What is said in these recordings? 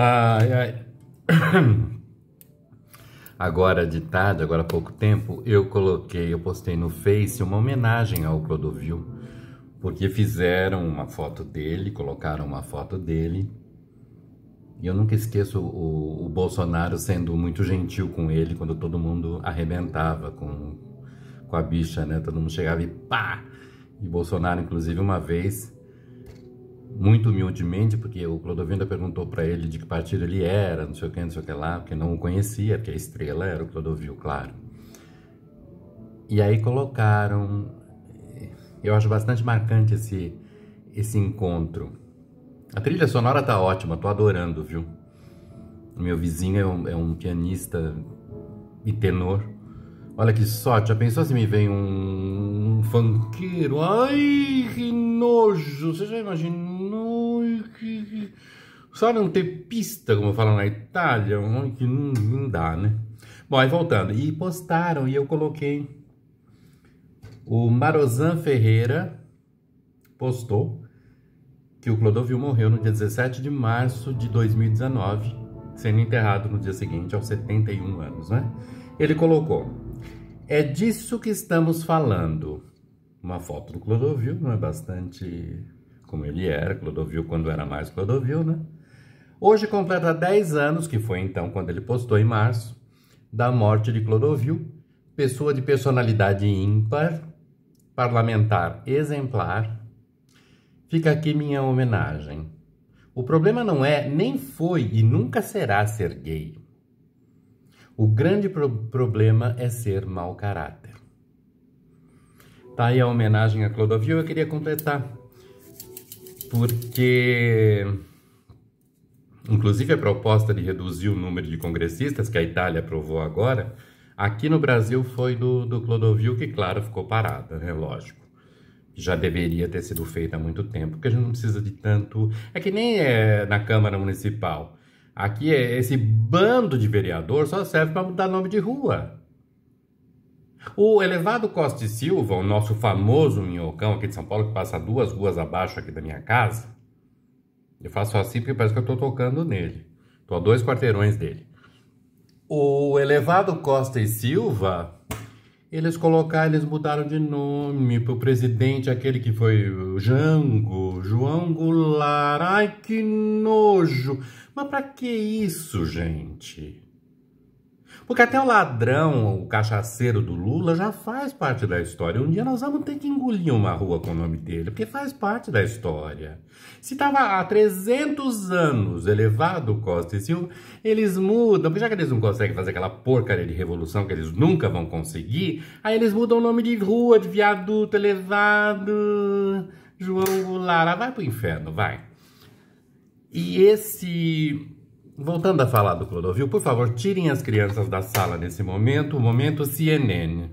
Ai, ai. Agora de tarde, agora há pouco tempo, eu coloquei, eu postei no Face uma homenagem ao Clodovil, porque fizeram uma foto dele, colocaram uma foto dele. E eu nunca esqueço o, o Bolsonaro sendo muito gentil com ele, quando todo mundo arrebentava com, com a bicha, né? Todo mundo chegava e pá! E Bolsonaro, inclusive, uma vez muito humildemente, porque o Clodovil ainda perguntou para ele de que partido ele era, não sei o que, não sei o que lá, porque não o conhecia, porque a estrela era o Clodovil, claro. E aí colocaram. Eu acho bastante marcante esse, esse encontro. A trilha sonora tá ótima, tô adorando, viu? O meu vizinho é um, é um pianista e tenor. Olha que sorte, já pensou se me vem um, um funkeiro? Ai, Rino! nojo. Você já imaginou que. Só não ter pista, como falam na Itália, que não, dá, né? Bom, aí voltando. E postaram, e eu coloquei. O Marozan Ferreira postou que o Clodovil morreu no dia 17 de março de 2019, sendo enterrado no dia seguinte, aos 71 anos, né? Ele colocou: É disso que estamos falando uma foto do Clodovil, não é bastante como ele era, Clodovil quando era mais Clodovil, né? Hoje completa 10 anos, que foi então quando ele postou em março, da morte de Clodovil, pessoa de personalidade ímpar, parlamentar exemplar. Fica aqui minha homenagem. O problema não é, nem foi e nunca será ser gay. O grande pro problema é ser mau caráter. Tá aí a homenagem a Clodovil, eu queria completar. Porque, inclusive, a proposta de reduzir o número de congressistas, que a Itália aprovou agora, aqui no Brasil foi do, do Clodovil, que, claro, ficou parada, né? Lógico já deveria ter sido feita há muito tempo, porque a gente não precisa de tanto. É que nem é na Câmara Municipal. Aqui é esse bando de vereador só serve para mudar nome de rua. O elevado Costa e Silva, o nosso famoso minhocão aqui de São Paulo, que passa duas ruas abaixo aqui da minha casa, eu faço assim porque parece que eu estou tocando nele. Estou a dois quarteirões dele. O elevado Costa e Silva, eles colocaram, eles mudaram de nome para o presidente, aquele que foi o Jango, João Goulart. Ai, que nojo! Mas para que isso, gente? Porque até o ladrão, o cachaceiro do Lula já faz parte da história. Um dia nós vamos ter que engolir uma rua com o nome dele, porque faz parte da história. Se estava há 300 anos elevado o Costa e Silva, eles mudam, porque já que eles não conseguem fazer aquela porcaria de revolução que eles nunca vão conseguir, aí eles mudam o nome de rua, de viaduto, elevado, João Goulart, vai pro inferno, vai. E esse Voltando a falar do Clodovil, por favor, tirem as crianças da sala nesse momento, o momento CNN.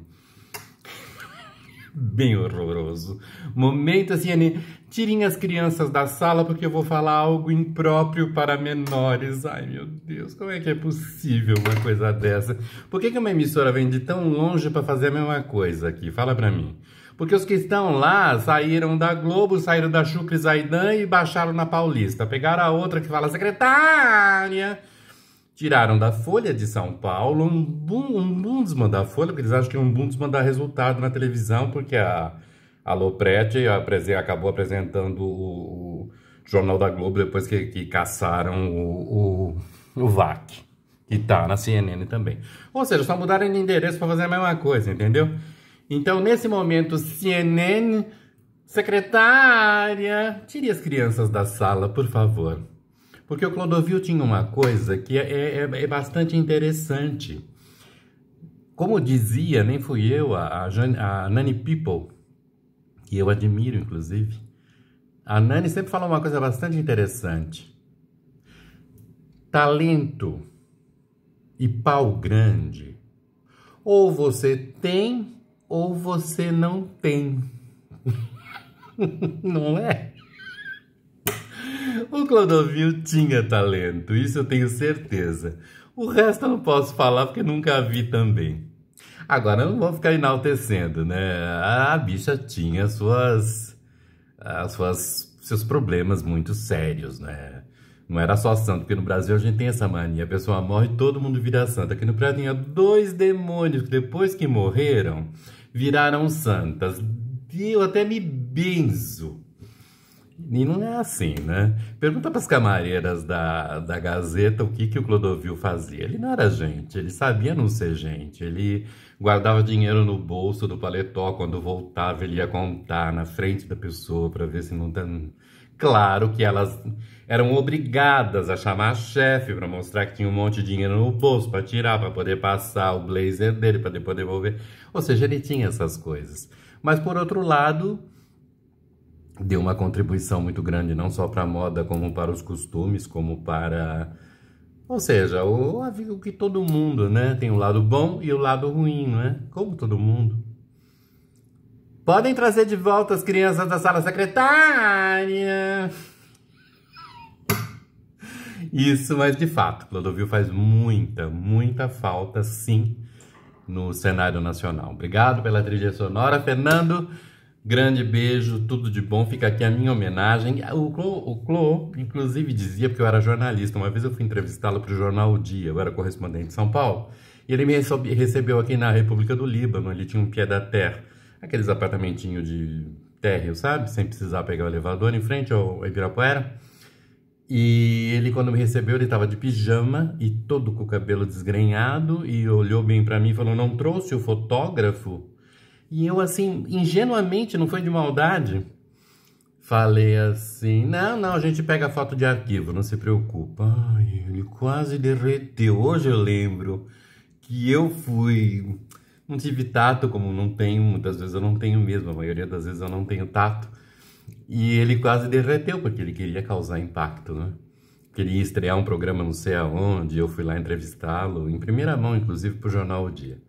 Bem horroroso. Momento CNN. Tirem as crianças da sala porque eu vou falar algo impróprio para menores. Ai, meu Deus, como é que é possível uma coisa dessa? Por que, que uma emissora vem de tão longe para fazer a mesma coisa aqui? Fala para mim. Porque os que estão lá saíram da Globo, saíram da Chucre Zaidan e baixaram na Paulista. Pegaram a outra que fala secretária. Tiraram da Folha de São Paulo um, bum, um bundesman da Folha, porque eles acham que um bundesman dá resultado na televisão, porque a, a Loprete acabou apresentando o, o Jornal da Globo depois que, que caçaram o, o, o VAC. E tá na CNN também. Ou seja, só mudaram de endereço para fazer a mesma coisa, entendeu? Então, nesse momento, CNN, secretária, tire as crianças da sala, por favor. Porque o Clodovil tinha uma coisa que é, é, é, é bastante interessante. Como dizia, nem fui eu, a, a, a Nani People, que eu admiro, inclusive, a Nani sempre falou uma coisa bastante interessante. Talento e pau grande. Ou você tem ou você não tem. não é? O Clodovil tinha talento, isso eu tenho certeza. O resto eu não posso falar porque nunca vi também. Agora eu não vou ficar enaltecendo, né? A bicha tinha suas, as suas, seus problemas muito sérios, né? Não era só santo, porque no Brasil a gente tem essa mania. A pessoa morre todo mundo vira santo. Aqui no Brasil tinha dois demônios que depois que morreram, viraram santas. eu até me benzo. E não é assim, né? Pergunta para as camareiras da, da Gazeta o que, que o Clodovil fazia. Ele não era gente, ele sabia não ser gente. Ele guardava dinheiro no bolso do paletó, quando voltava ele ia contar na frente da pessoa para ver se não... Claro que elas eram obrigadas a chamar a chefe para mostrar que tinha um monte de dinheiro no bolso para tirar, para poder passar o blazer dele, para depois devolver. Ou seja, ele tinha essas coisas. Mas por outro lado, deu uma contribuição muito grande não só para a moda, como para os costumes, como para ou seja, o, o que todo mundo, né, tem o lado bom e o lado ruim, né? Como todo mundo. Podem trazer de volta as crianças da sala secretária. Isso, mas de fato, Clodovil faz muita, muita falta, sim, no cenário nacional. Obrigado pela trilha sonora, Fernando. Grande beijo, tudo de bom. Fica aqui a minha homenagem. O Clô, o inclusive, dizia, porque eu era jornalista, uma vez eu fui entrevistá-lo para o jornal O Dia, eu era correspondente de São Paulo, e ele me recebeu aqui na República do Líbano, ele tinha um pé da terra aqueles apartamentinhos de térreo, sabe? Sem precisar pegar o elevador, em frente ao Ibirapuera. E ele, quando me recebeu, ele estava de pijama e todo com o cabelo desgrenhado e olhou bem para mim e falou: Não trouxe o fotógrafo? E eu, assim, ingenuamente, não foi de maldade, falei assim: Não, não, a gente pega foto de arquivo, não se preocupa. Ai, ele quase derreteu. Hoje eu lembro que eu fui não tive tato, como não tenho, muitas vezes eu não tenho mesmo, a maioria das vezes eu não tenho tato. E ele quase derreteu, porque ele queria causar impacto, né? Queria estrear um programa não sei aonde, eu fui lá entrevistá-lo, em primeira mão, inclusive, para o jornal O Dia.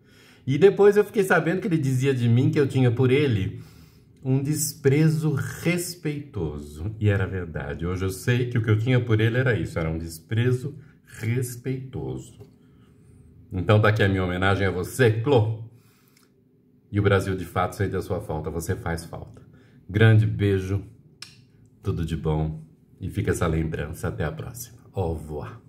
E depois eu fiquei sabendo que ele dizia de mim que eu tinha por ele um desprezo respeitoso. E era verdade. Hoje eu sei que o que eu tinha por ele era isso, era um desprezo respeitoso. Então daqui tá a minha homenagem a você, Clô. E o Brasil de fato sente a sua falta, você faz falta. Grande beijo, tudo de bom e fica essa lembrança. Até a próxima. Au revoir.